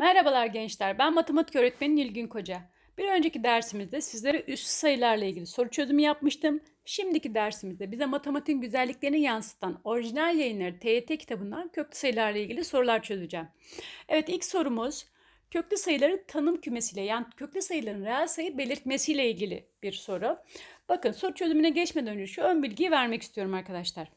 Merhabalar gençler, ben matematik öğretmeni Nilgün Koca. Bir önceki dersimizde sizlere üst sayılarla ilgili soru çözümü yapmıştım. Şimdiki dersimizde bize matematiğin güzelliklerini yansıtan orijinal yayınları TYT kitabından köklü sayılarla ilgili sorular çözeceğim. Evet ilk sorumuz köklü sayıların tanım kümesiyle yani köklü sayıların reel sayı belirtmesiyle ilgili bir soru. Bakın soru çözümüne geçmeden önce şu ön bilgiyi vermek istiyorum arkadaşlar.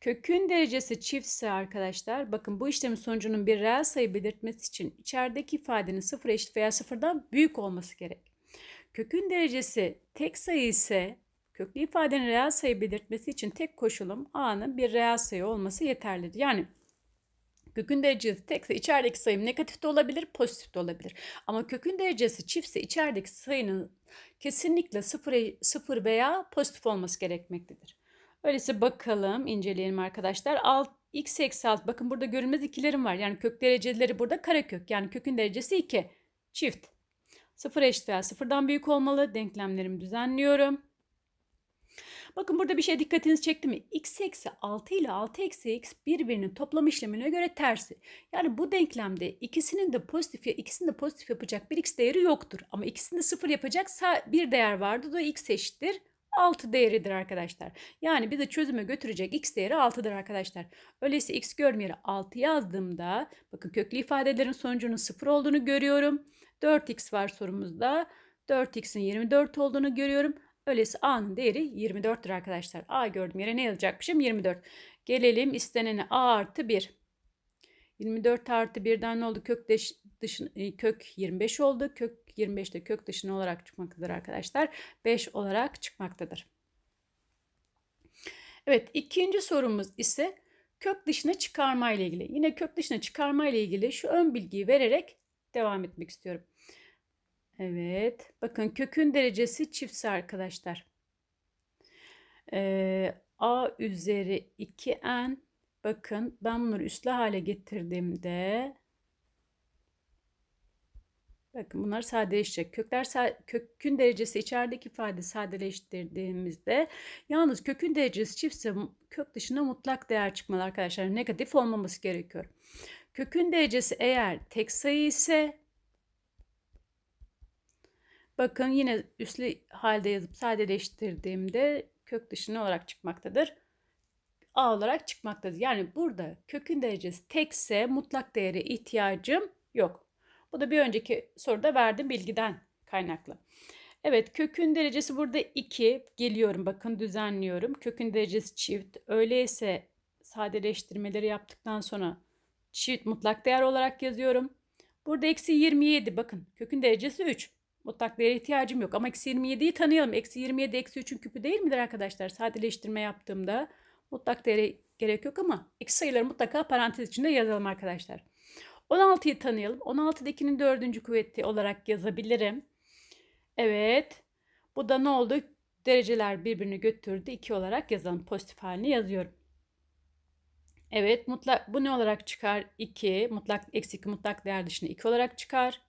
Kökün derecesi çiftse arkadaşlar bakın bu işlemin sonucunun bir reel sayı belirtmesi için içerideki ifadenin sıfır eşit veya sıfırdan büyük olması gerek. Kökün derecesi tek sayı ise köklü ifadenin reel sayı belirtmesi için tek koşulum a'nın bir reel sayı olması yeterlidir. Yani Kökün derecesi tekse içerideki sayım negatif de olabilir, pozitif de olabilir. Ama kökün derecesi çiftse içerideki sayının kesinlikle sıfır, e, sıfır veya pozitif olması gerekmektedir. Öyleyse bakalım, inceleyelim arkadaşlar. Alt x eksi alt. Bakın burada görünmez ikilerim var. Yani kök dereceleri burada karekök. Yani kökün derecesi 2. Çift. 0 eşit veya 0'dan büyük olmalı. Denklemlerimi düzenliyorum. Bakın burada bir şey dikkatinizi çekti mi? x eksi 6 ile 6 eksi x birbirinin toplam işlemine göre tersi. Yani bu denklemde ikisinin de pozitif ya ikisini de pozitif yapacak bir x değeri yoktur. Ama ikisini de sıfır yapacak bir değer vardı. O da x eşittir 6 değeridir arkadaşlar. Yani bizi çözüme götürecek x değeri 6'dır arkadaşlar. Öyleyse x görme yeri 6 yazdığımda bakın köklü ifadelerin sonucunun 0 olduğunu görüyorum. 4x var sorumuzda. 4x'in 24 olduğunu görüyorum. Öyleyse a'nın değeri 24'tür arkadaşlar. a gördüm yere ne yazacakmışım? 24. Gelelim istenene a artı 1. 24 artı 1'den ne oldu? Kökleş, dışın, e, kök 25 oldu. Kök 25 de kök dışına olarak çıkmaktadır arkadaşlar. 5 olarak çıkmaktadır. Evet ikinci sorumuz ise kök dışına çıkarma ile ilgili. Yine kök dışına çıkarma ile ilgili şu ön bilgiyi vererek devam etmek istiyorum. Evet bakın kökün derecesi çiftse arkadaşlar. Ee, a üzeri 2n bakın ben bunları üslü hale getirdiğimde Bakın bunlar sadeleşecek. Kökler kökün derecesi içerideki ifade sadeleştirdiğimizde yalnız kökün derecesi çiftse kök dışında mutlak değer çıkmalı arkadaşlar. Negatif olmaması gerekiyor. Kökün derecesi eğer tek sayı ise bakın yine üslü halde yazıp sadeleştirdiğimde kök dışında olarak çıkmaktadır. A olarak çıkmaktadır. Yani burada kökün derecesi tekse mutlak değere ihtiyacım yok. Bu da bir önceki soruda verdiğim bilgiden kaynaklı. Evet kökün derecesi burada 2 geliyorum bakın düzenliyorum. Kökün derecesi çift. Öyleyse sadeleştirmeleri yaptıktan sonra çift mutlak değer olarak yazıyorum. Burada eksi 27 bakın kökün derecesi 3. Mutlak değere ihtiyacım yok ama eksi 27'yi tanıyalım. Eksi 27 eksi 3'ün küpü değil midir arkadaşlar? Sadeleştirme yaptığımda mutlak değere gerek yok ama eksi sayıları mutlaka parantez içinde yazalım arkadaşlar. 16'yı tanıyalım. 16'dakinin dördüncü kuvveti olarak yazabilirim. Evet. Bu da ne oldu? Dereceler birbirini götürdü. 2 olarak yazalım. Pozitif halini yazıyorum. Evet mutlak bu ne olarak çıkar? 2 mutlak eksi 2 mutlak değer dışında 2 olarak çıkar.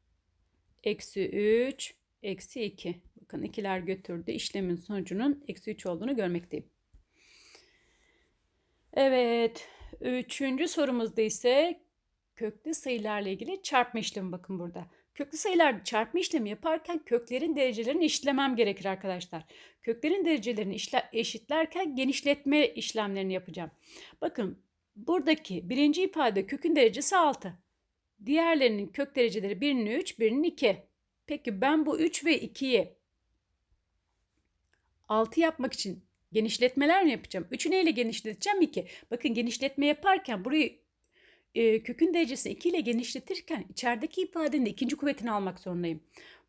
Eksi 3 eksi 2. Bakın ikiler götürdü. İşlemin sonucunun eksi 3 olduğunu görmekteyim. Evet. Üçüncü sorumuzda ise köklü sayılarla ilgili çarpma işlemi bakın burada. Köklü sayılar çarpma işlemi yaparken köklerin derecelerini işlemem gerekir arkadaşlar. Köklerin derecelerini eşitlerken genişletme işlemlerini yapacağım. Bakın buradaki birinci ifade kökün derecesi 6. Diğerlerinin kök dereceleri 1'nin 3, 1'nin 2. Peki ben bu 3 ve 2'yi 6 yapmak için genişletmeler mi yapacağım? 3'ü neyle genişleteceğim? 2. Bakın genişletme yaparken burayı e, kökün derecesini 2 ile genişletirken içerideki ifadenin de ikinci kuvvetini almak zorundayım.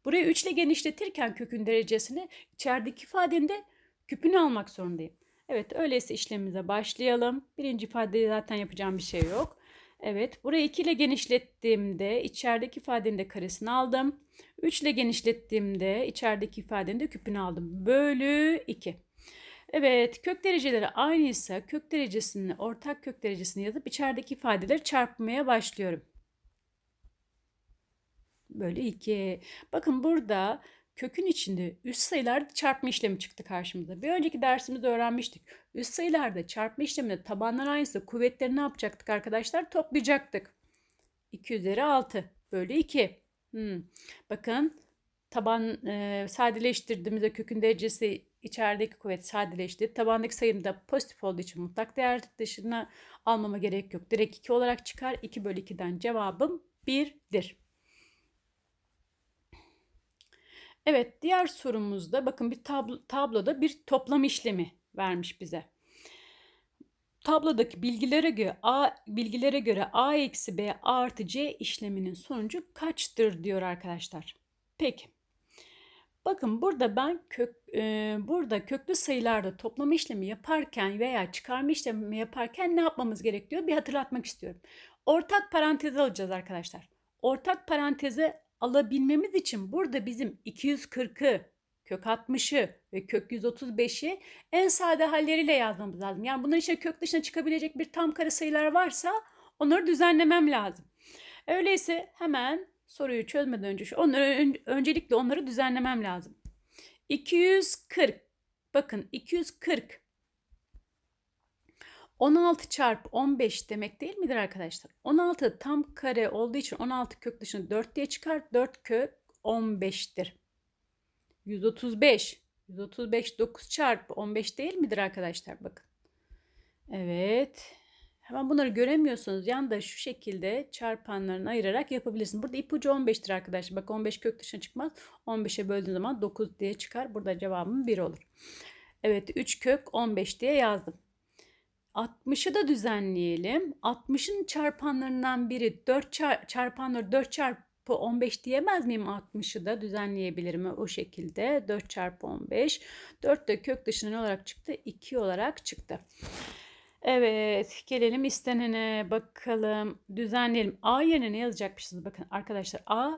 Burayı 3 ile genişletirken kökün derecesini içerideki ifadenin de küpünü almak zorundayım. Evet öyleyse işlemimize başlayalım. Birinci ifadeyi zaten yapacağım bir şey yok. Evet burayı 2 ile genişlettiğimde içerideki ifadenin de karesini aldım. 3 ile genişlettiğimde içerideki ifadenin de küpünü aldım. Bölü 2. Evet kök dereceleri aynıysa kök derecesini ortak kök derecesini yazıp içerideki ifadeleri çarpmaya başlıyorum. Böyle iki. Bakın burada kökün içinde üst sayılarda çarpma işlemi çıktı karşımıza. Bir önceki dersimizde öğrenmiştik. Üst sayılarda çarpma işleminde tabanlar aynısı kuvvetleri ne yapacaktık arkadaşlar? Toplayacaktık. 2 üzeri 6 bölü 2. Hmm. Bakın taban e, sadeleştirdiğimizde kökün derecesi İçerideki kuvvet sadeleşti. Tabandaki sayım da pozitif olduğu için mutlak değer dışına almama gerek yok. Direkt 2 olarak çıkar. 2 bölü 2'den cevabım 1'dir. Evet diğer sorumuzda bakın bir tablo, tabloda bir toplam işlemi vermiş bize. Tablodaki bilgilere göre A bilgilere göre A eksi B artı C işleminin sonucu kaçtır diyor arkadaşlar. Peki Bakın burada ben kök, e, burada köklü sayılarda toplama işlemi yaparken veya çıkarma işlemi yaparken ne yapmamız gerekiyor bir hatırlatmak istiyorum. Ortak paranteze alacağız arkadaşlar. Ortak paranteze alabilmemiz için burada bizim 240'ı, kök 60'ı ve kök 135'i en sade halleriyle yazmamız lazım. Yani bunların içine kök dışına çıkabilecek bir tam kare sayılar varsa onları düzenlemem lazım. Öyleyse hemen soruyu çözmeden önce şu onları öncelikle onları düzenlemem lazım. 240 bakın 240 16 çarpı 15 demek değil midir arkadaşlar? 16 tam kare olduğu için 16 kök dışını 4 diye çıkar. 4 kök 15'tir. 135. 135 9 çarpı 15 değil midir arkadaşlar? Bakın. Evet. Hemen bunları göremiyorsunuz. da şu şekilde çarpanlarını ayırarak yapabilirsin. Burada ipucu 15'tir arkadaşlar. Bak 15 kök dışına çıkmaz. 15'e böldüğün zaman 9 diye çıkar. Burada cevabım 1 olur. Evet 3 kök 15 diye yazdım. 60'ı da düzenleyelim. 60'ın çarpanlarından biri 4 çar çarpanları 4 çarpı 15 diyemez miyim 60'ı da düzenleyebilirim o şekilde 4 çarpı 15 4 de kök dışına olarak çıktı 2 olarak çıktı Evet gelelim istenene bakalım düzenleyelim. A yerine ne yazacakmışız? Bakın arkadaşlar A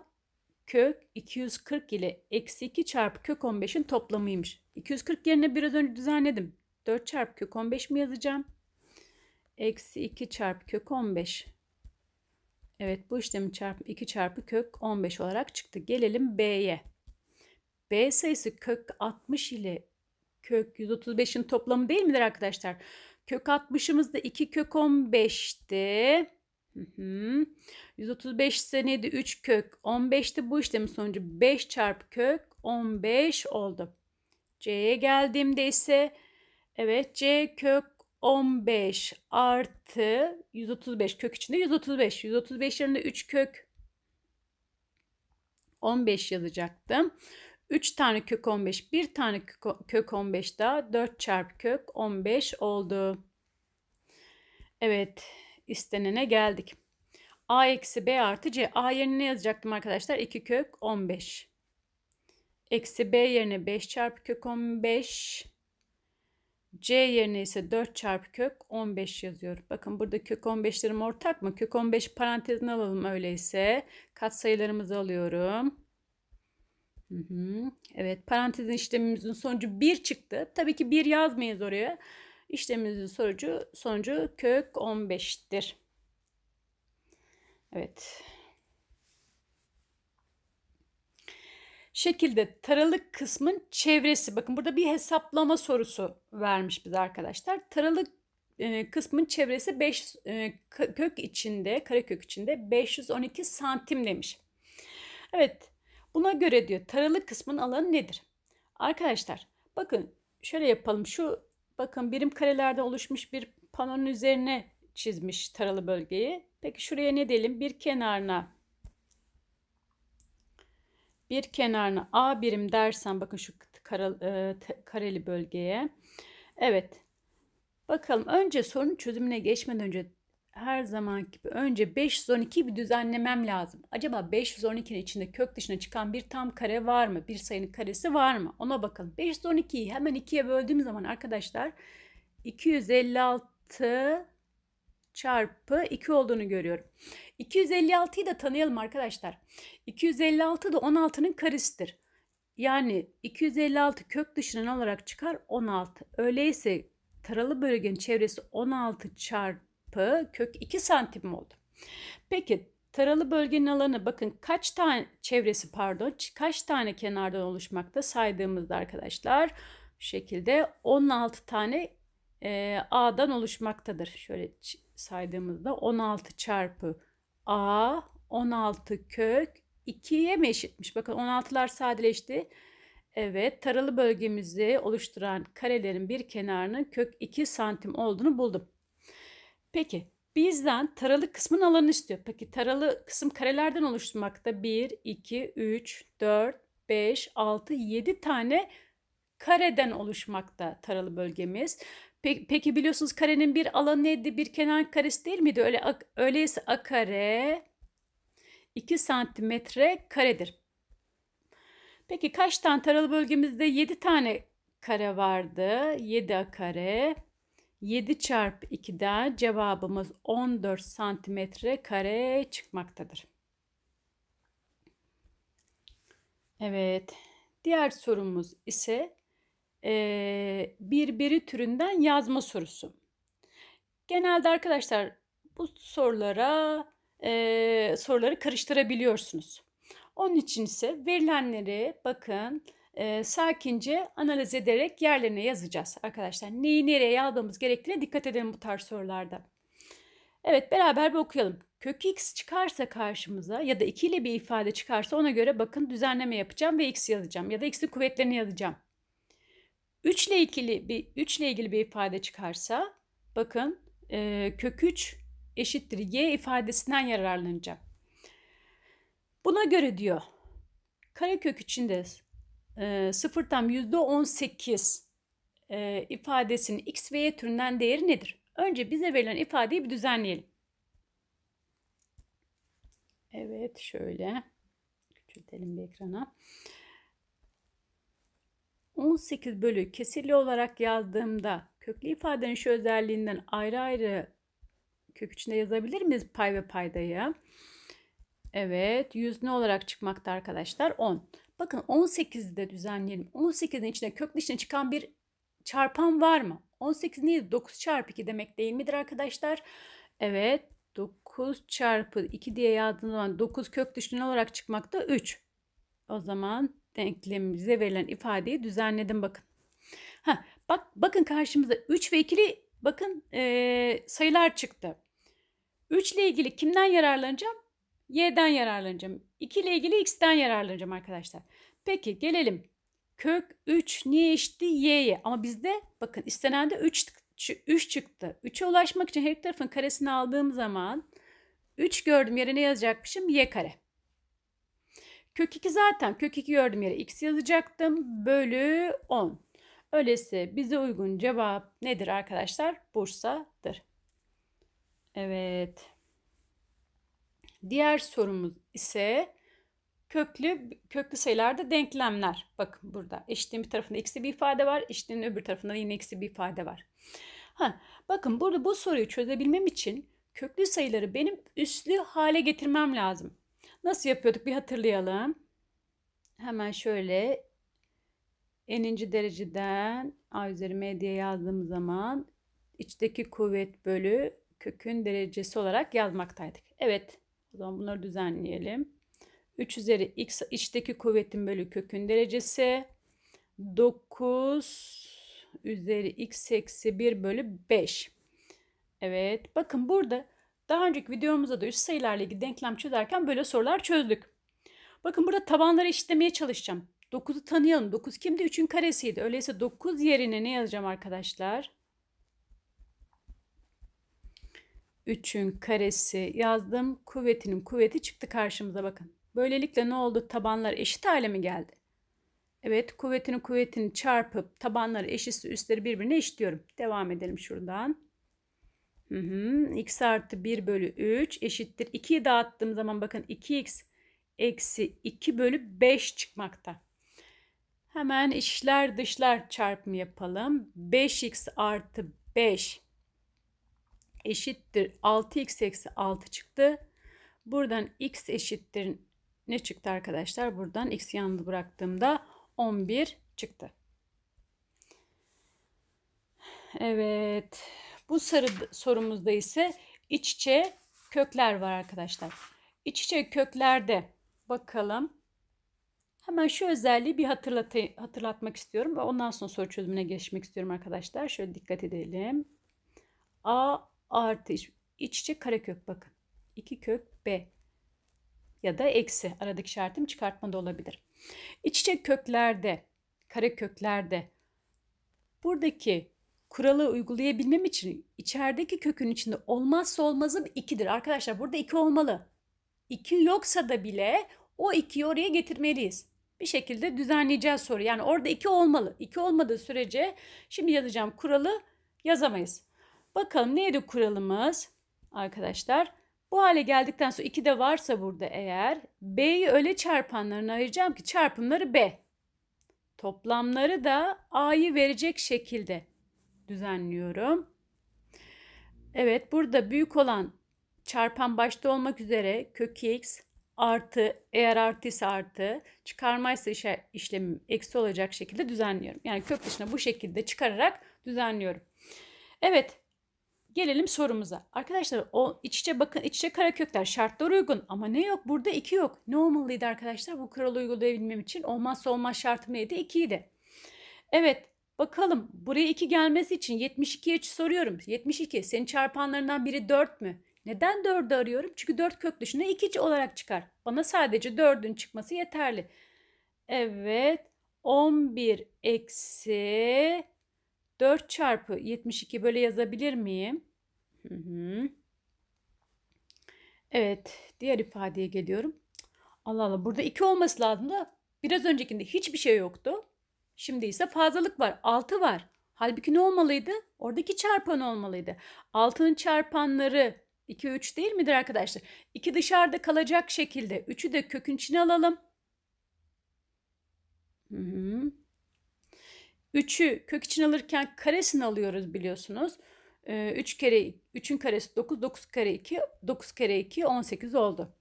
kök 240 ile eksi 2 çarpı kök 15'in toplamıymış. 240 yerine biraz önce düzenledim. 4 çarpı kök 15 mi yazacağım? Eksi 2 çarpı kök 15. Evet bu işlemin çarpı 2 çarpı kök 15 olarak çıktı. Gelelim B'ye. B sayısı kök 60 ile kök 135'in toplamı değil midir arkadaşlar? Arkadaşlar. Kök 60'ımızda 2 kök 15'ti. Hı 135 ise neydi? 3 kök 15'ti. Bu işlemin sonucu 5 çarpı kök 15 oldu. C'ye geldiğimde ise evet C kök 15 artı 135 kök içinde 135. 135 yerine 3 kök 15 yazacaktım. 3 tane kök 15, 1 tane kök 15 daha 4 çarpı kök 15 oldu. Evet istenene geldik. A eksi B artı C. A yerine yazacaktım arkadaşlar? 2 kök 15. Eksi B yerine 5 çarpı kök 15. C yerine ise 4 çarpı kök 15 yazıyor. Bakın burada kök 15'lerim ortak mı? Kök 15 parantezine alalım öyleyse. Katsayılarımızı alıyorum. Hı hı. Evet parantezin işlemimizin sonucu 1 çıktı. Tabii ki 1 yazmayız oraya. İşlemimizin sonucu, sonucu kök 15'tir. Evet. Şekilde taralık kısmın çevresi. Bakın burada bir hesaplama sorusu vermiş bize arkadaşlar. Taralık e, kısmın çevresi 5 e, kök içinde, karekök içinde 512 santim demiş. Evet. Buna göre diyor taralı kısmın alanı nedir? Arkadaşlar bakın şöyle yapalım. Şu bakın birim karelerde oluşmuş bir panonun üzerine çizmiş taralı bölgeyi. Peki şuraya ne diyelim? Bir kenarına bir kenarına A birim dersen bakın şu e, kareli bölgeye. Evet. Bakalım önce sorunun çözümüne geçmeden önce her zaman gibi önce 512 bir düzenlemem lazım. Acaba 512'nin içinde kök dışına çıkan bir tam kare var mı? Bir sayının karesi var mı? Ona bakalım. 512'yi hemen ikiye böldüğüm zaman arkadaşlar 256 çarpı 2 olduğunu görüyorum. 256'yı da tanıyalım arkadaşlar. 256 da 16'nın karesidir. Yani 256 kök dışından olarak çıkar 16. Öyleyse taralı bölgenin çevresi 16 çarpı çarpı kök 2 santim oldu. Peki taralı bölgenin alanı bakın kaç tane çevresi pardon kaç tane kenardan oluşmakta saydığımızda arkadaşlar bu şekilde 16 tane e, A'dan oluşmaktadır. Şöyle saydığımızda 16 çarpı A 16 kök 2'ye mi eşitmiş? Bakın 16'lar sadeleşti. Evet taralı bölgemizi oluşturan karelerin bir kenarının kök 2 santim olduğunu buldum. Peki bizden taralı kısmın alanı istiyor. Peki taralı kısım karelerden oluşmakta 1, 2, 3, 4, 5, 6, 7 tane kareden oluşmakta taralı bölgemiz. Peki, peki biliyorsunuz karenin bir alanı neydi? Bir kenar karesi değil miydi? Öyle öyleyse a kare 2 santimetre karedir. Peki kaç tane taralı bölgemizde 7 tane kare vardı? 7 a kare 7 çarpı 2'den cevabımız 14 santimetre kare çıkmaktadır. Evet. Diğer sorumuz ise e, birbiri türünden yazma sorusu. Genelde arkadaşlar bu sorulara e, soruları karıştırabiliyorsunuz. Onun için ise verilenleri bakın e, sakince analiz ederek yerlerine yazacağız arkadaşlar. Neyi nereye aldığımız gerektiğine dikkat edelim bu tarz sorularda. Evet beraber bir okuyalım. Kök x çıkarsa karşımıza ya da 2 ile bir ifade çıkarsa ona göre bakın düzenleme yapacağım ve x yazacağım ya da x'in kuvvetlerini yazacağım. 3 ile ilgili bir 3 ile ilgili bir ifade çıkarsa bakın e, kök 3 eşittir y ifadesinden yararlanacağım. Buna göre diyor karekök içinde Sıfırtan yüzde on sekiz ifadesinin x ve y türünden değeri nedir? Önce bize verilen ifadeyi bir düzenleyelim. Evet şöyle küçültelim bir ekrana. 18 bölü kesirli olarak yazdığımda köklü ifadenin şu özelliğinden ayrı ayrı kök içinde yazabilir miyiz pay ve paydayı? Evet yüz ne olarak çıkmakta arkadaşlar? 10. Bakın 18'de düzenleyelim. 18'in içine köklü içine çıkan bir çarpan var mı? 18 neydi? 9 çarpı 2 demek değil midir arkadaşlar? Evet 9 çarpı 2 diye yazdığım zaman 9 kök düşünü olarak çıkmakta 3. O zaman denklemimize verilen ifadeyi düzenledim bakın. Ha, bak bakın karşımıza 3 ve ikili. bakın e, sayılar çıktı. 3 ile ilgili kimden yararlanacağım? y'den yararlanacağım. 2 ile ilgili X'den yararlanacağım arkadaşlar. Peki gelelim. Kök 3 niye eşitti y'ye? Ama bizde bakın istenende 3, 3 çıktı. 3'e ulaşmak için her tarafın karesini aldığım zaman 3 gördüm yerine yazacakmışım y kare. Kök 2 zaten kök 2 gördüm yere x yazacaktım. Bölü 10. Öyleyse bize uygun cevap nedir arkadaşlar? Bursa'dır. Evet. Diğer sorumuz ise köklü köklü sayılarda denklemler. Bakın burada eşitliğin bir tarafında eksi bir ifade var. Eşitliğin öbür tarafında yine eksi bir ifade var. Ha, bakın burada bu soruyu çözebilmem için köklü sayıları benim üslü hale getirmem lazım. Nasıl yapıyorduk bir hatırlayalım. Hemen şöyle eninci dereceden a üzeri m diye yazdığım zaman içteki kuvvet bölü kökün derecesi olarak yazmaktaydık. Evet zaman bunları düzenleyelim. 3 üzeri x içteki kuvvetin bölü kökün derecesi 9 üzeri x eksi 1 bölü 5. Evet bakın burada daha önceki videomuzda da üst sayılarla ilgili denklem çözerken böyle sorular çözdük. Bakın burada tabanları eşitlemeye çalışacağım. 9'u tanıyalım. 9 kimdi? 3'ün karesiydi. Öyleyse 9 yerine ne yazacağım arkadaşlar? 3'ün karesi yazdım. Kuvvetinin kuvveti çıktı karşımıza bakın. Böylelikle ne oldu? Tabanlar eşit hale mi geldi? Evet kuvvetinin kuvvetini çarpıp tabanları eşitse üstleri birbirine eşitliyorum. Devam edelim şuradan. Hı hı. x artı 1 bölü 3 eşittir. 2'yi dağıttığım zaman bakın 2x eksi 2 bölü 5 çıkmakta. Hemen işler dışlar çarpımı yapalım. 5x artı 5 eşittir 6x eksi 6 çıktı. Buradan x eşittir ne çıktı arkadaşlar? Buradan x yanında bıraktığımda 11 çıktı. Evet. Bu sarı sorumuzda ise iç içe kökler var arkadaşlar. İç içe köklerde bakalım. Hemen şu özelliği bir hatırlat hatırlatmak istiyorum ve ondan sonra soru çözümüne geçmek istiyorum arkadaşlar. Şöyle dikkat edelim. A artı iç, iç içe kare kök bakın. 2 kök B ya da eksi aradaki şartım çıkartma da olabilir. İç içe köklerde, kare köklerde buradaki kuralı uygulayabilmem için içerideki kökün içinde olmazsa olmazım 2'dir. Arkadaşlar burada 2 olmalı. 2 yoksa da bile o 2'yi oraya getirmeliyiz. Bir şekilde düzenleyeceğiz soru. Yani orada 2 olmalı. 2 olmadığı sürece şimdi yazacağım kuralı yazamayız. Bakalım neydi kuralımız arkadaşlar? Bu hale geldikten sonra 2 de varsa burada eğer B'yi öyle çarpanlarına ayıracağım ki çarpımları B. Toplamları da A'yı verecek şekilde düzenliyorum. Evet burada büyük olan çarpan başta olmak üzere kök x artı eğer artıysa artı çıkarmaysa işe, işlemim eksi olacak şekilde düzenliyorum. Yani kök dışına bu şekilde çıkararak düzenliyorum. Evet Gelelim sorumuza. Arkadaşlar o iç içe bakın iç içe Karakökler şartlar uygun ama ne yok burada iki yok. Ne olmalıydı arkadaşlar bu kuralı uygulayabilmem için olmazsa olmaz şartım neydi? ikiydi. Evet bakalım buraya iki gelmesi için 72'ye soruyorum. 72 senin çarpanlarından biri 4 mü? Neden 4'ü arıyorum? Çünkü 4 kök dışında 2 olarak çıkar. Bana sadece 4'ün çıkması yeterli. Evet 11 eksi 4 çarpı 72 böyle yazabilir miyim? Hı hı. Evet. Diğer ifadeye geliyorum. Allah Allah. Burada 2 olması lazım da biraz öncekinde hiçbir şey yoktu. Şimdi ise fazlalık var. 6 var. Halbuki ne olmalıydı? Oradaki çarpan olmalıydı. 6'nın çarpanları 2 3 değil midir arkadaşlar? 2 dışarıda kalacak şekilde 3'ü de kökün içine alalım. Hı hı. 3'ü kök için alırken karesini alıyoruz biliyorsunuz. 3 ee, kere 3'ün karesi 9, 9 kare 2, 9 kare 2 18 oldu.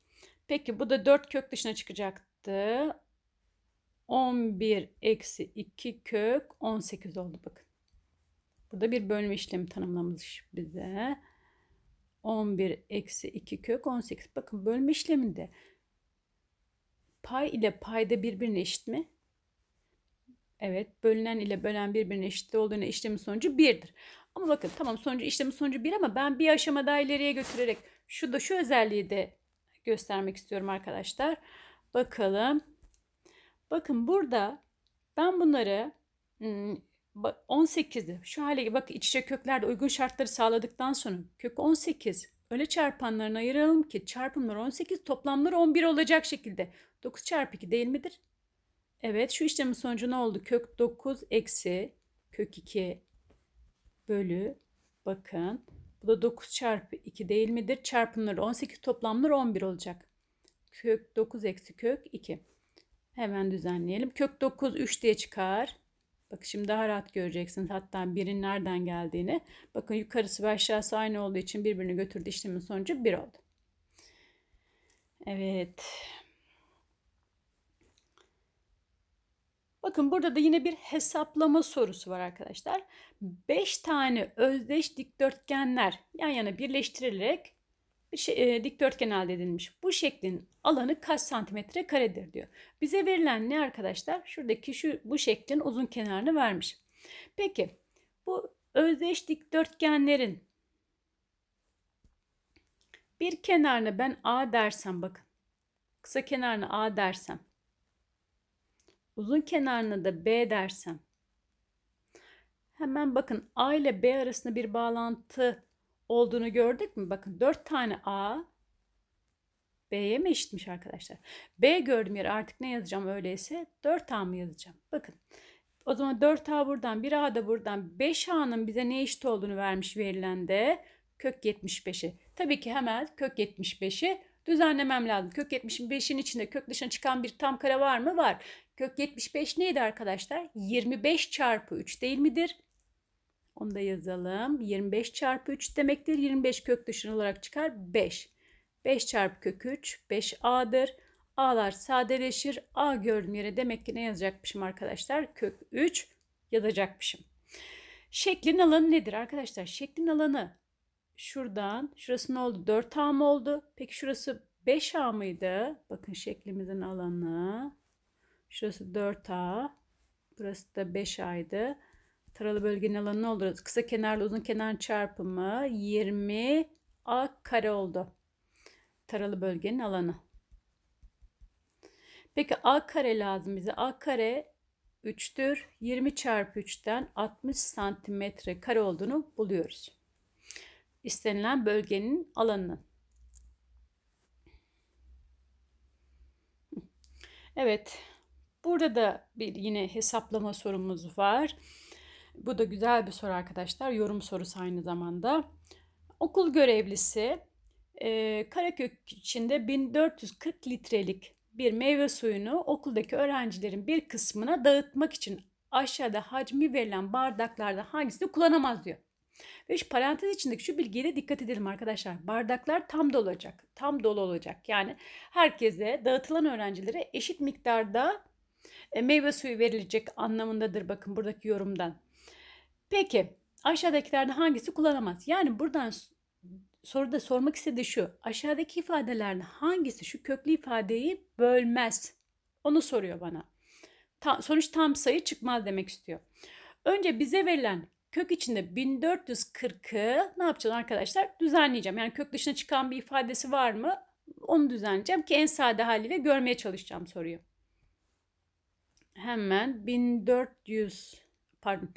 Peki bu da 4 kök dışına çıkacaktı. 11 eksi 2 kök 18 oldu bakın. bu da bir bölme işlemi tanımlamış bize. 11 eksi 2 kök 18. Bakın bölme işleminde pay ile payda birbirine eşit mi? Evet bölünen ile bölen birbirine eşit olduğuna işlemin sonucu 1'dir. Ama bakın tamam sonucu işlemin sonucu 1 ama ben bir aşama daha ileriye götürerek şu da şu özelliği de göstermek istiyorum arkadaşlar. Bakalım. Bakın burada ben bunları 18'di. Hmm, şu hale bak iç içe köklerde uygun şartları sağladıktan sonra kök 18 öyle çarpanlarına ayıralım ki çarpımlar 18 toplamları 11 olacak şekilde. 9 çarpı 2 değil midir? Evet şu işlemin sonucu ne oldu? Kök 9 eksi kök 2 bölü bakın bu da 9 çarpı 2 değil midir? Çarpımları 18 toplamları 11 olacak. Kök 9 eksi kök 2. Hemen düzenleyelim. Kök 9 3 diye çıkar. Bak şimdi daha rahat göreceksiniz hatta birin nereden geldiğini. Bakın yukarısı ve aşağısı aynı olduğu için birbirini götürdü işlemin sonucu 1 oldu. Evet. Bakın burada da yine bir hesaplama sorusu var arkadaşlar. 5 tane özdeş dikdörtgenler yan yana birleştirilerek bir şey, e, dikdörtgen elde edilmiş. Bu şeklin alanı kaç santimetre karedir diyor. Bize verilen ne arkadaşlar? Şuradaki şu bu şeklin uzun kenarını vermiş. Peki bu özdeş dikdörtgenlerin bir kenarını ben A dersem bakın. Kısa kenarını A dersem Uzun kenarına da B dersem hemen bakın A ile B arasında bir bağlantı olduğunu gördük mü? Bakın 4 tane A B'ye mi eşitmiş arkadaşlar? B gördüm yer artık ne yazacağım öyleyse? 4A mı yazacağım? Bakın o zaman 4A buradan 1A da buradan 5A'nın bize ne eşit olduğunu vermiş verilende kök 75'i. Tabii ki hemen kök 75'i düzenlemem lazım. Kök 75'in içinde kök dışına çıkan bir tam kare var mı? Var. Kök 75 neydi arkadaşlar? 25 çarpı 3 değil midir? Onu da yazalım. 25 çarpı 3 demektir. 25 kök dışına olarak çıkar 5. 5 çarpı kök 3 5a'dır. A'lar sadeleşir. A gördüğüm yere demek ki ne yazacakmışım arkadaşlar? Kök 3 yazacakmışım. Şeklin alanı nedir arkadaşlar? Şeklin alanı şuradan şurası ne oldu? 4A mı oldu? Peki şurası 5A mıydı? Bakın şeklimizin alanı Şurası 4A. Burası da 5A'ydı. Taralı bölgenin alanı ne olur? Kısa kenarla uzun kenar çarpımı 20A kare oldu. Taralı bölgenin alanı. Peki A kare lazım bize. A kare 3'tür. 20 çarpı 3'ten 60 santimetre kare olduğunu buluyoruz. İstenilen bölgenin alanının. Evet. Burada da bir yine hesaplama sorumuz var. Bu da güzel bir soru arkadaşlar. Yorum sorusu aynı zamanda. Okul görevlisi e, Karakök içinde 1440 litrelik bir meyve suyunu okuldaki öğrencilerin bir kısmına dağıtmak için aşağıda hacmi verilen bardaklarda hangisini kullanamaz diyor. Ve şu parantez içindeki şu bilgiye de dikkat edelim arkadaşlar. Bardaklar tam dolu olacak. Tam dolu olacak. Yani herkese dağıtılan öğrencilere eşit miktarda e, meyve suyu verilecek anlamındadır bakın buradaki yorumdan. Peki aşağıdakilerde hangisi kullanamaz? Yani buradan soruda sormak istediği şu. Aşağıdaki ifadelerden hangisi şu köklü ifadeyi bölmez? Onu soruyor bana. Tam, sonuç tam sayı çıkmaz demek istiyor. Önce bize verilen kök içinde 1440'ı ne yapacağız arkadaşlar? Düzenleyeceğim. Yani kök dışına çıkan bir ifadesi var mı? Onu düzenleyeceğim ki en sade haliyle görmeye çalışacağım soruyu hemen 1400 pardon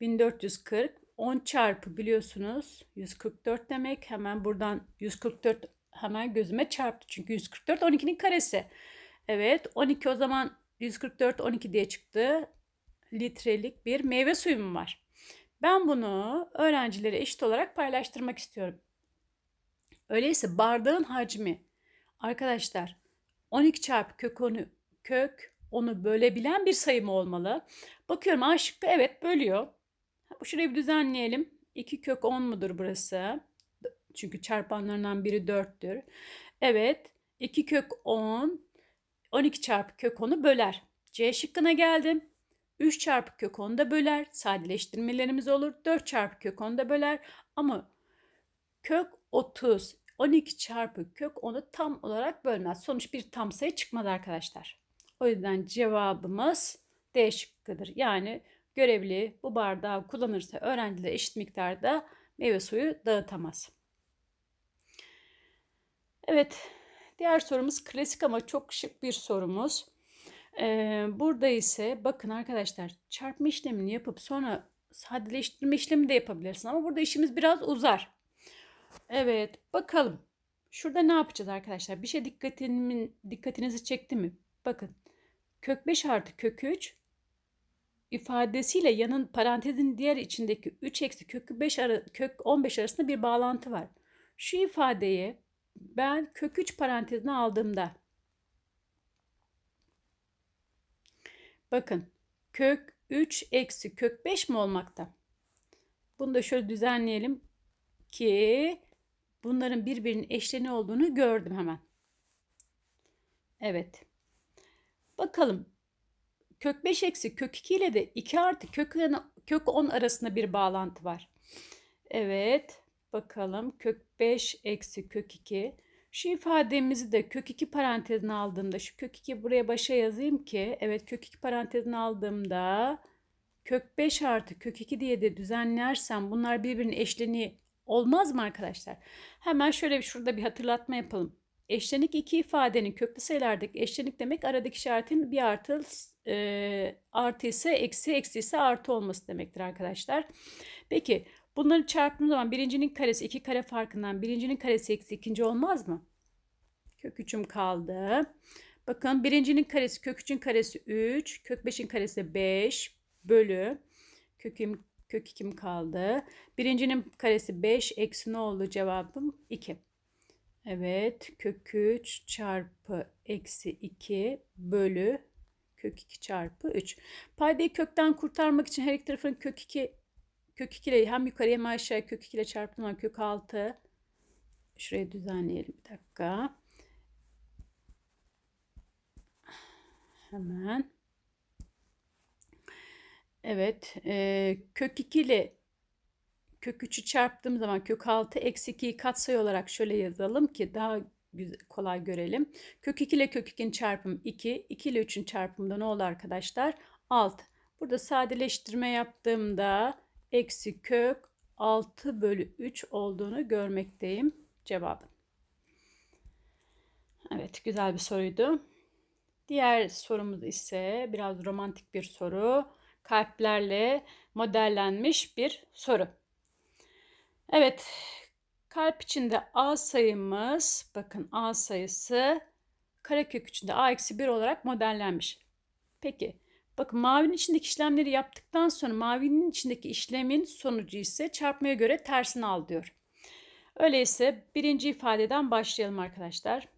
1440 10 çarpı biliyorsunuz 144 demek. Hemen buradan 144 hemen gözüme çarptı. Çünkü 144 12'nin karesi. Evet 12 o zaman 144 12 diye çıktı. Litrelik bir meyve suyum var. Ben bunu öğrencilere eşit olarak paylaştırmak istiyorum. Öyleyse bardağın hacmi arkadaşlar 12 çarpı kök 10 kök onu bölebilen bir sayı mı olmalı? Bakıyorum A şıkkı evet bölüyor. Bu Şurayı bir düzenleyelim. 2 kök 10 mudur burası? Çünkü çarpanlarından biri 4'tür. Evet 2 kök 10 12 çarpı kök 10'u böler. C şıkkına geldim. 3 çarpı kök 10 da böler. Sadeleştirmelerimiz olur. 4 çarpı kök 10 da böler. Ama kök 30 12 çarpı kök 10'u tam olarak bölmez. Sonuç bir tam sayı çıkmadı arkadaşlar. O yüzden cevabımız D şıkkıdır. Yani görevli bu bardağı kullanırsa öğrenciler eşit miktarda meyve suyu dağıtamaz. Evet, diğer sorumuz klasik ama çok şık bir sorumuz. Ee, burada ise bakın arkadaşlar çarpma işlemini yapıp sonra sadeleştirme işlemi de yapabilirsin ama burada işimiz biraz uzar. Evet, bakalım. Şurada ne yapacağız arkadaşlar? Bir şey dikkatimin, dikkatinizi çekti mi? Bakın kök 5 artı kök 3 ifadesiyle yanın parantezin diğer içindeki 3 eksi kökü 5 ara, kök 15 arasında bir bağlantı var. Şu ifadeyi ben kök 3 parantezine aldığımda bakın kök 3 eksi kök 5 mi olmakta? Bunu da şöyle düzenleyelim ki bunların birbirinin eşleni olduğunu gördüm hemen. Evet. Bakalım kök 5 eksi kök 2 ile de 2 artı kök, 10 arasında bir bağlantı var. Evet bakalım kök 5 eksi kök 2. Şu ifademizi de kök 2 parantezine aldığımda şu kök 2 buraya başa yazayım ki evet kök 2 parantezine aldığımda kök 5 artı kök 2 diye de düzenlersem bunlar birbirinin eşleniği olmaz mı arkadaşlar? Hemen şöyle bir şurada bir hatırlatma yapalım. Eşlenik iki ifadenin köklü sayılardaki eşlenik demek aradaki işaretin bir artı e, artı ise eksi eksi ise artı olması demektir arkadaşlar. Peki bunları çarptığımız zaman birincinin karesi iki kare farkından birincinin karesi eksi ikinci olmaz mı? Kök üçüm kaldı. Bakın birincinin karesi kök üçün karesi 3 kök beşin karesi 5 bölü köküm kök 2'm kaldı. Birincinin karesi 5 eksi ne oldu cevabım 2. Evet kök 3 çarpı eksi 2 bölü kök 2 çarpı 3. Paydayı kökten kurtarmak için her iki tarafın kök 2 kök 2 ile hem yukarı hem aşağı kök 2 ile çarptığından kök 6. Şuraya düzenleyelim bir dakika. Hemen. Evet e, kök 2 ile kök 3'ü çarptığım zaman kök 6 eksi 2'yi katsayı olarak şöyle yazalım ki daha kolay görelim. Kök 2 ile kök 2'nin çarpımı 2. 2 ile 3'ün çarpımında ne oldu arkadaşlar? 6. Burada sadeleştirme yaptığımda eksi kök 6 bölü 3 olduğunu görmekteyim cevabım Evet güzel bir soruydu. Diğer sorumuz ise biraz romantik bir soru. Kalplerle modellenmiş bir soru. Evet. Kalp içinde A sayımız bakın A sayısı karekök içinde A eksi 1 olarak modellenmiş. Peki. Bakın mavinin içindeki işlemleri yaptıktan sonra mavinin içindeki işlemin sonucu ise çarpmaya göre tersini al diyor. Öyleyse birinci ifadeden başlayalım arkadaşlar.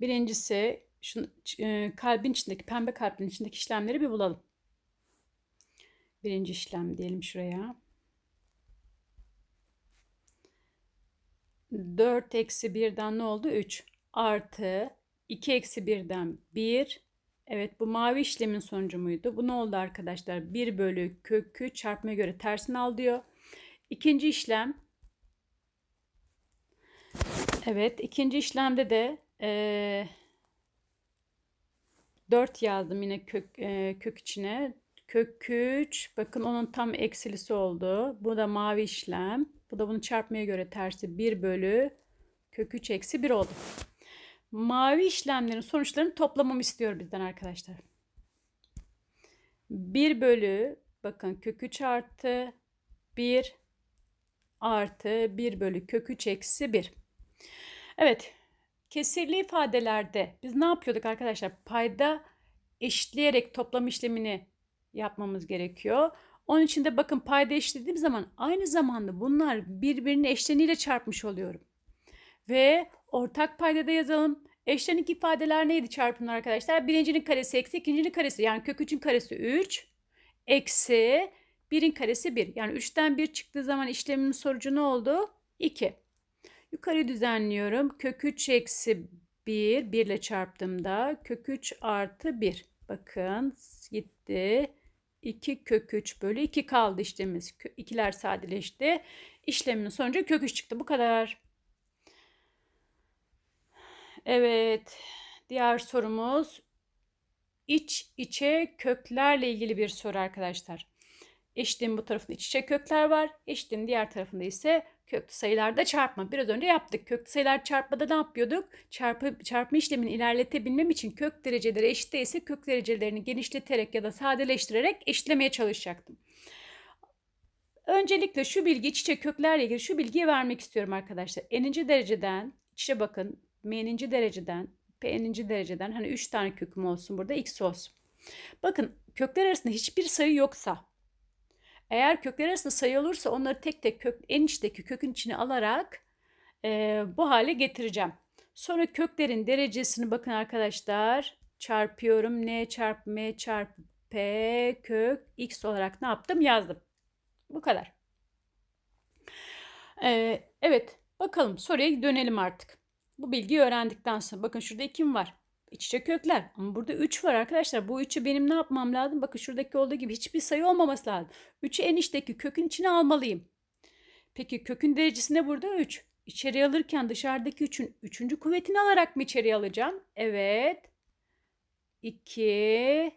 Birincisi şunu, e, kalbin içindeki pembe kalbin içindeki işlemleri bir bulalım birinci işlem diyelim şuraya. 4 eksi 1'den ne oldu? 3 artı 2 eksi 1'den 1. Evet bu mavi işlemin sonucu muydu? Bu ne oldu arkadaşlar? 1 bölü kökü çarpmaya göre tersini al diyor. İkinci işlem. Evet ikinci işlemde de e, 4 yazdım yine kök, e, kök içine. Kök 3 bakın onun tam eksilisi oldu. Bu da mavi işlem. Bu da bunu çarpmaya göre tersi 1 bölü kök 3 eksi 1 oldu. Mavi işlemlerin sonuçlarını toplamamı istiyor bizden arkadaşlar. 1 bölü bakın kök 3 artı 1 artı 1 bölü kök 3 eksi 1. Evet kesirli ifadelerde biz ne yapıyorduk arkadaşlar? Payda eşitleyerek toplam işlemini yapmamız gerekiyor. Onun için de bakın payda eşitlediğim zaman aynı zamanda bunlar birbirinin eşleniyle çarpmış oluyorum. Ve ortak payda da yazalım. Eşlenik ifadeler neydi çarpımlar arkadaşlar? Birincinin karesi eksi ikincinin karesi yani kök 3'ün karesi 3 eksi 1'in karesi 1. Yani 3'ten 1 çıktığı zaman işlemin sonucu ne oldu? 2. Yukarı düzenliyorum. Kök 3 eksi 1 1 ile çarptığımda kök 3 artı 1. Bakın gitti. 2 kök 3 bölü 2 kaldı işlemimiz. İkiler sadeleşti. İşlemin sonucu kök 3 çıktı. Bu kadar. Evet. Diğer sorumuz iç içe köklerle ilgili bir soru arkadaşlar. Eşitliğin bu tarafında iç içe kökler var. Eşitliğin diğer tarafında ise köklü sayılarda çarpma. Biraz önce yaptık. Köklü sayılar çarpmada ne yapıyorduk? Çarpı, çarpma işlemini ilerletebilmem için kök dereceleri eşit değilse kök derecelerini genişleterek ya da sadeleştirerek eşitlemeye çalışacaktım. Öncelikle şu bilgi çiçe içe köklerle ilgili şu bilgiyi vermek istiyorum arkadaşlar. N'inci dereceden çiçe içe bakın. M'ninci dereceden P'ninci dereceden hani 3 tane köküm olsun burada X olsun. Bakın kökler arasında hiçbir sayı yoksa eğer kökler arasında sayı olursa onları tek tek kök, en içteki kökün içine alarak e, bu hale getireceğim. Sonra köklerin derecesini bakın arkadaşlar. Çarpıyorum. N çarpı M çarpı P kök X olarak ne yaptım? Yazdım. Bu kadar. Ee, evet bakalım soruya dönelim artık. Bu bilgiyi öğrendikten sonra bakın şurada 2'm var iç içe kökler. Ama burada 3 var arkadaşlar. Bu 3'ü benim ne yapmam lazım? Bakın şuradaki olduğu gibi hiçbir sayı olmaması lazım. 3'ü enişteki kökün içine almalıyım. Peki kökün derecesi ne burada? 3. İçeriye alırken dışarıdaki 3'ün 3. kuvvetini alarak mı içeriye alacağım? Evet. 2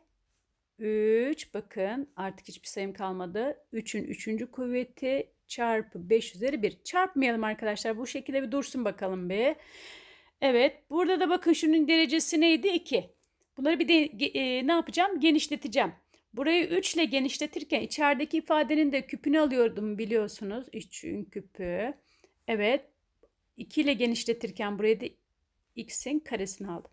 3 bakın artık hiçbir sayım kalmadı. 3'ün 3. kuvveti çarpı 5 üzeri 1. Çarpmayalım arkadaşlar. Bu şekilde bir dursun bakalım bir. Evet. Burada da bakın şunun derecesi neydi? 2. Bunları bir de e, ne yapacağım? Genişleteceğim. Burayı 3 ile genişletirken içerideki ifadenin de küpünü alıyordum biliyorsunuz. 3'ün küpü. Evet. 2 ile genişletirken buraya da x'in karesini aldım.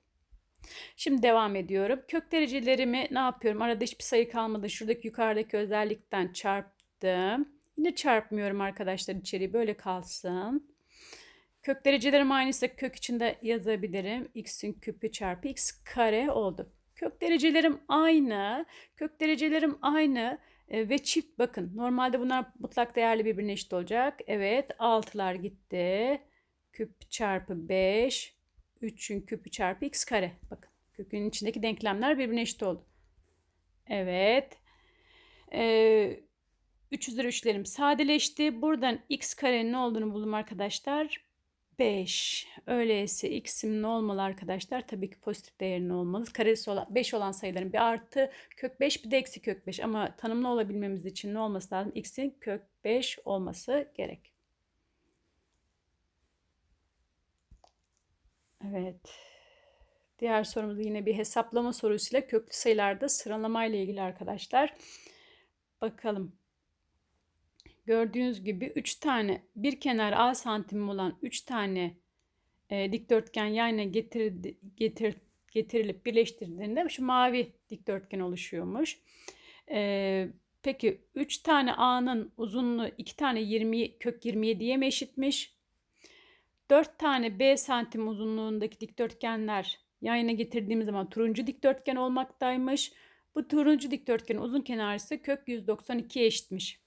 Şimdi devam ediyorum. Kök derecelerimi ne yapıyorum? Arada hiçbir sayı kalmadı. Şuradaki yukarıdaki özellikten çarptım. Yine çarpmıyorum arkadaşlar içeriği. Böyle kalsın. Kök derecelerim aynıysa kök içinde yazabilirim. x'in küpü çarpı x kare oldu. Kök derecelerim aynı. Kök derecelerim aynı e, ve çift bakın. Normalde bunlar mutlak değerli birbirine eşit olacak. Evet 6'lar gitti. Küp çarpı 5. 3'ün küpü çarpı x kare. Bakın kökün içindeki denklemler birbirine eşit oldu. Evet. Ee, 3 üzeri 3'lerim sadeleşti. Buradan x karenin ne olduğunu buldum arkadaşlar. 5. Öyleyse x'im ne olmalı arkadaşlar? Tabii ki pozitif değerine olmalı. Karesi olan 5 olan sayıların bir artı kök 5 bir de eksi kök 5. Ama tanımlı olabilmemiz için ne olması lazım? X'in kök 5 olması gerek. Evet. Diğer sorumuz yine bir hesaplama sorusuyla köklü sayılarda sıralamayla ilgili arkadaşlar. Bakalım. Gördüğünüz gibi 3 tane bir kenar A santim olan 3 tane e, dikdörtgen yayına getir, getir, getirilip birleştirdiğinde şu mavi dikdörtgen oluşuyormuş. E, peki 3 tane A'nın uzunluğu 2 tane 20, kök 27'ye mi eşitmiş? 4 tane B santim uzunluğundaki dikdörtgenler yayına getirdiğimiz zaman turuncu dikdörtgen olmaktaymış. Bu turuncu dikdörtgenin uzun kenarı ise kök 192'ye eşitmiş.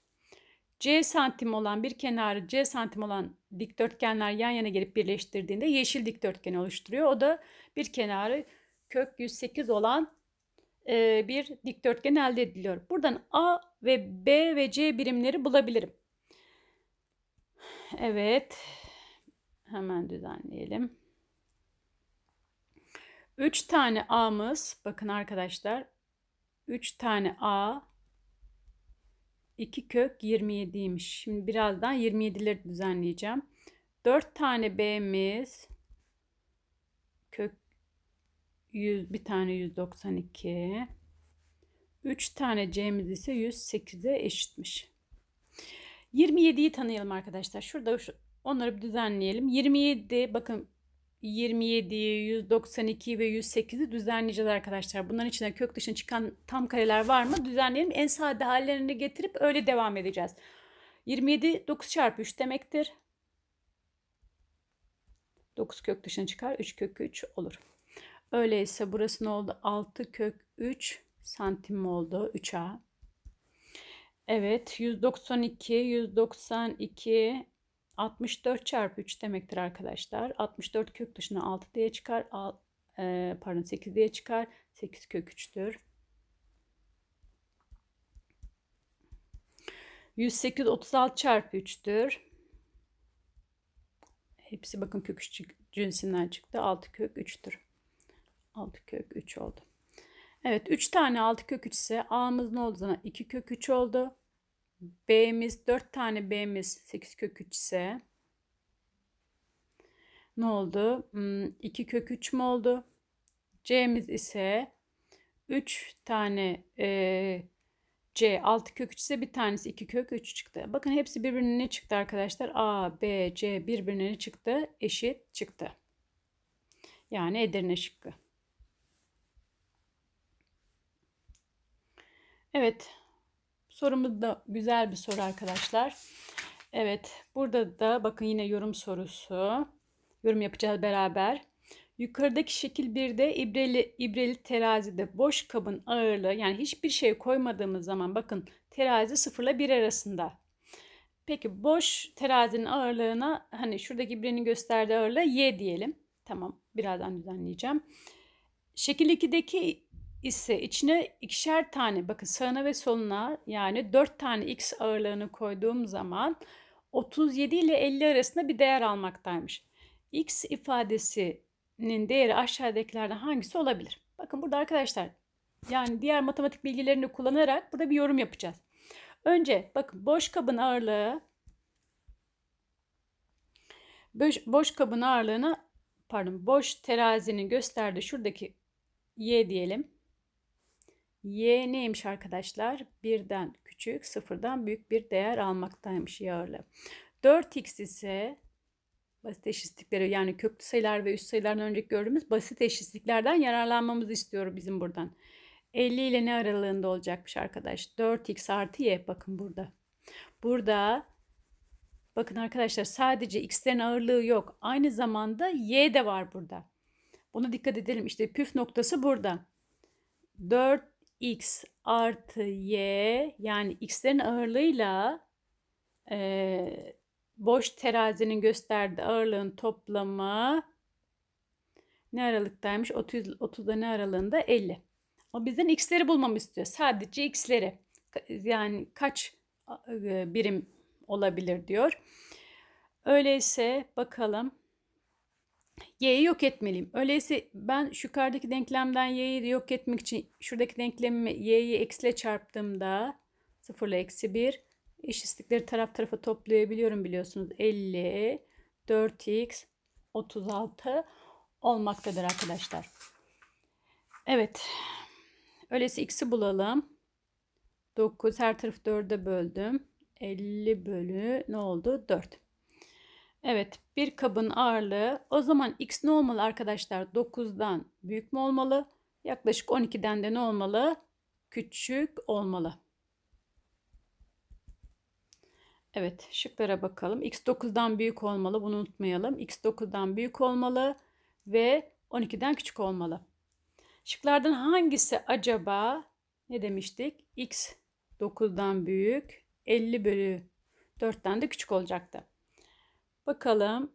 C santim olan bir kenarı C santim olan dikdörtgenler yan yana gelip birleştirdiğinde yeşil dikdörtgen oluşturuyor. O da bir kenarı kök 108 olan e, bir dikdörtgen elde ediliyor. Buradan A ve B ve C birimleri bulabilirim. Evet. Hemen düzenleyelim. 3 tane A'mız bakın arkadaşlar 3 tane A 2 kök 27'ymiş. Şimdi birazdan 27'leri düzenleyeceğim. 4 tane B'miz kök 100 bir tane 192. 3 tane C'miz ise 108'e eşitmiş. 27'yi tanıyalım arkadaşlar. Şurada şu, onları bir düzenleyelim. 27 bakın 27, 192 ve 108'i düzenleyeceğiz arkadaşlar. Bunların içine kök dışına çıkan tam kareler var mı? Düzenleyelim. En sade hallerini getirip öyle devam edeceğiz. 27 9 çarpı 3 demektir. 9 kök dışına çıkar. 3 kök 3 olur. Öyleyse burası ne oldu? 6 kök 3 santim oldu. 3A. Evet 192, 192, 64 çarpı 3 demektir arkadaşlar. 64 kök dışına 6 diye çıkar. Al, e, pardon 8 diye çıkar. 8 kök 3'tür. 108 36 çarpı 3'tür. Hepsi bakın kök 3 cinsinden çıktı. 6 kök 3'tür. 6 kök 3 oldu. Evet 3 tane 6 kök 3 ise A'mız ne oldu? 2 kök 3 oldu. B'miz 4 tane B'miz 8 kök 3 ise ne oldu? 2 hmm, kök 3 mü oldu? C'miz ise 3 tane e, C 6 kök 3 ise bir tanesi 2 kök 3 çıktı. Bakın hepsi birbirine ne çıktı arkadaşlar? A, B, C birbirine ne çıktı? Eşit çıktı. Yani Edirne şıkkı. Evet. Sorumu da güzel bir soru arkadaşlar. Evet burada da bakın yine yorum sorusu. Yorum yapacağız beraber. Yukarıdaki şekil 1'de ibreli, ibreli terazide boş kabın ağırlığı yani hiçbir şey koymadığımız zaman bakın terazi 0 ile 1 arasında. Peki boş terazinin ağırlığına hani şuradaki ibrenin gösterdiği ağırlığı Y diyelim. Tamam birazdan düzenleyeceğim. Şekil 2'deki ise içine ikişer tane bakın sağına ve soluna yani 4 tane x ağırlığını koyduğum zaman 37 ile 50 arasında bir değer almaktaymış. x ifadesinin değeri aşağıdakilerden hangisi olabilir? Bakın burada arkadaşlar yani diğer matematik bilgilerini kullanarak burada bir yorum yapacağız. Önce bakın boş kabın ağırlığı boş, boş kabın ağırlığına pardon boş terazinin gösterdiği şuradaki y diyelim Y neymiş arkadaşlar? Birden küçük, sıfırdan büyük bir değer almaktaymış yağırlı. 4x ise basit eşitlikleri yani köklü sayılar ve üst sayıların önceki gördüğümüz basit eşitliklerden yararlanmamızı istiyorum bizim buradan. 50 ile ne aralığında olacakmış arkadaş? 4x artı y bakın burada. Burada bakın arkadaşlar sadece x'lerin ağırlığı yok. Aynı zamanda y de var burada. Buna dikkat edelim. İşte püf noktası burada. 4 x artı y yani x'lerin ağırlığıyla e, boş terazinin gösterdiği ağırlığın toplamı ne aralıktaymış? 30, 30'da ne aralığında? 50. O bizden x'leri bulmamı istiyor. Sadece x'leri. Yani kaç e, birim olabilir diyor. Öyleyse bakalım y'yi yok etmeliyim. Öyleyse ben şu yukarıdaki denklemden y'yi yok etmek için şuradaki denklemi y'yi eksile çarptığımda 0 ile eksi 1 eşitlikleri taraf tarafa toplayabiliyorum biliyorsunuz. 50, 4x, 36 olmaktadır arkadaşlar. Evet. Öyleyse x'i bulalım. 9 her tarafı 4'e böldüm. 50 bölü ne oldu? 4. Evet bir kabın ağırlığı o zaman x ne olmalı arkadaşlar 9'dan büyük mü olmalı? Yaklaşık 12'den de ne olmalı? Küçük olmalı. Evet şıklara bakalım. X 9'dan büyük olmalı bunu unutmayalım. X 9'dan büyük olmalı ve 12'den küçük olmalı. Şıklardan hangisi acaba ne demiştik? X 9'dan büyük 50 bölü 4'ten de küçük olacaktı. Bakalım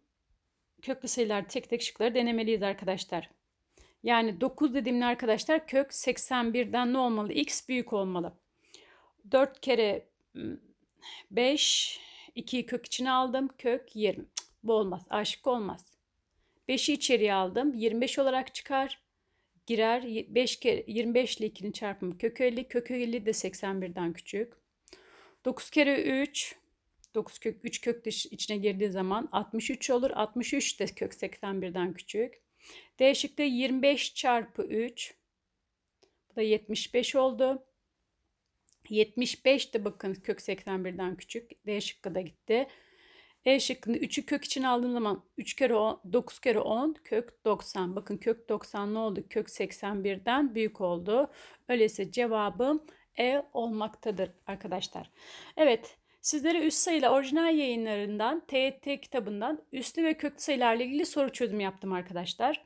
köklü sayılar tek tek şıkları denemeliyiz arkadaşlar. Yani 9 dediğimde arkadaşlar kök 81'den ne olmalı? X büyük olmalı. 4 kere 5, 2'yi kök içine aldım. Kök 20. bu olmaz. Aşık olmaz. 5'i içeriye aldım. 25 olarak çıkar. Girer. 5 kere 25 ile 2'nin çarpımı kök 50. Kök 50 de 81'den küçük. 9 kere 3 9 kök 3 kök dış içine girdiği zaman 63 olur. 63 de kök 81'den küçük. D şıkkı 25 çarpı 3. Bu da 75 oldu. 75 de bakın kök 81'den küçük. D şıkkı da gitti. E şıkkında 3'ü kök için aldığım zaman 3 kere 10, 9 kere 10 kök 90. Bakın kök 90 ne oldu? Kök 81'den büyük oldu. Öyleyse cevabım e olmaktadır arkadaşlar. Evet Sizlere üst sayılı orijinal yayınlarından TYT e kitabından üstlü ve köklü sayılarla ilgili soru çözümü yaptım arkadaşlar.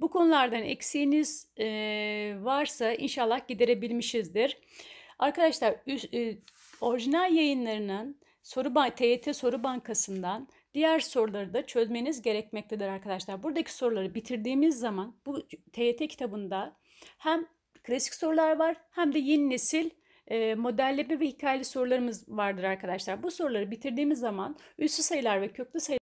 Bu konulardan eksiğiniz e, varsa inşallah giderebilmişizdir. Arkadaşlar üst, e, orijinal yayınlarının soru TYT e soru bankasından diğer soruları da çözmeniz gerekmektedir arkadaşlar. Buradaki soruları bitirdiğimiz zaman bu TYT e kitabında hem klasik sorular var hem de yeni nesil modelleme ve hikayeli sorularımız vardır arkadaşlar. Bu soruları bitirdiğimiz zaman üslü sayılar ve köklü sayılar